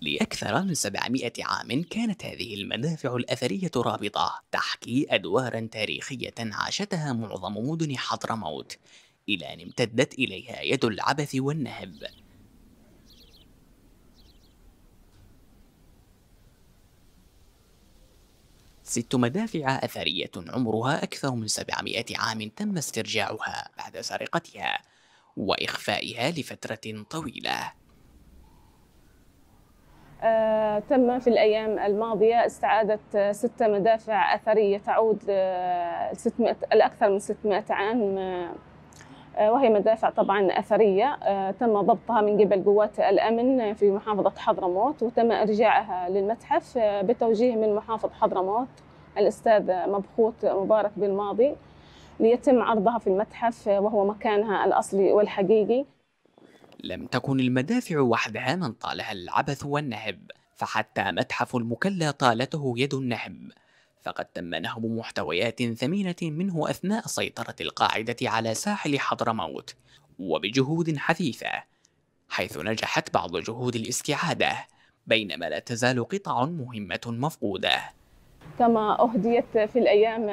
لأكثر من 700 عام كانت هذه المدافع الأثرية رابطة تحكي أدوارا تاريخية عاشتها معظم مدن حضرموت إلى أن امتدت إليها يد العبث والنهب ست مدافع أثرية عمرها أكثر من 700 عام تم استرجاعها بعد سرقتها وإخفائها لفترة طويلة آه، تم في الأيام الماضية استعادة ستة مدافع أثرية تعود آه، الأكثر من 600 عام آه، وهي مدافع طبعا أثرية تم ضبطها من قبل قوات الأمن في محافظة حضرموت وتم إرجاعها للمتحف بتوجيه من محافظ حضرموت الأستاذ مبخوت مبارك بالماضي ليتم عرضها في المتحف وهو مكانها الأصلي والحقيقي لم تكن المدافع وحدها من طالها العبث والنهب فحتى متحف المكلى طالته يد النهب فقد تم نهب محتويات ثمينة منه أثناء سيطرة القاعدة على ساحل حضرموت وبجهود حثيثة حيث نجحت بعض جهود الاستعادة بينما لا تزال قطع مهمة مفقودة كما أهديت في الأيام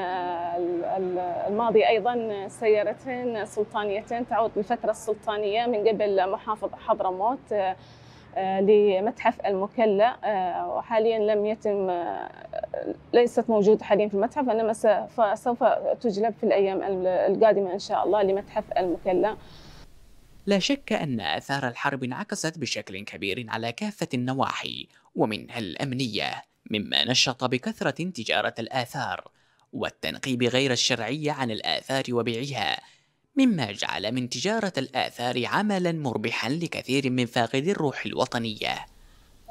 الماضية أيضا سيارتين سلطانيتين تعود بالفترة السلطانية من قبل محافظ حضرموت آه، لمتحف المكلا آه، وحاليا لم يتم آه، ليست موجودة حاليا في المتحف إنما سوف تجلب في الأيام القادمة إن شاء الله لمتحف المكلا لا شك أن آثار الحرب انعكست بشكل كبير على كافة النواحي ومنها الأمنية مما نشط بكثرة تجارة الآثار والتنقيب غير الشرعي عن الآثار وبيعها مما جعل من تجارة الآثار عملا مربحا لكثير من فاقدي الروح الوطنية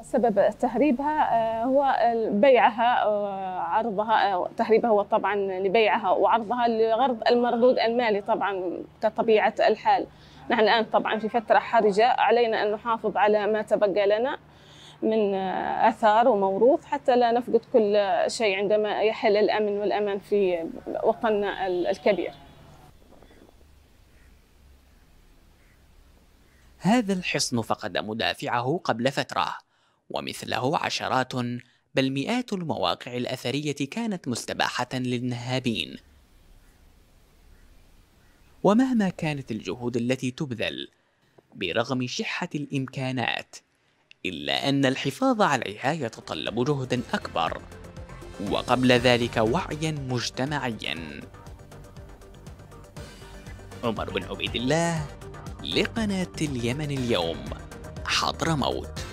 سبب تهريبها آه، هو بيعها وعرضها آه، آه، تهريبها هو طبعا لبيعها وعرضها لغرض المردود المالي طبعا كطبيعة الحال نحن الآن طبعا في فترة حرجة علينا أن نحافظ على ما تبقى لنا من اثار وموروث حتى لا نفقد كل شيء عندما يحل الامن والامان في وطننا الكبير. هذا الحصن فقد مدافعه قبل فتره ومثله عشرات بل مئات المواقع الاثريه كانت مستباحه للنهابين. ومهما كانت الجهود التي تبذل برغم شحه الامكانات إلا أن الحفاظ عليها يتطلب جهدا أكبر وقبل ذلك وعيا مجتمعيا عمر بن عبيد الله لقناة اليمن اليوم حضر موت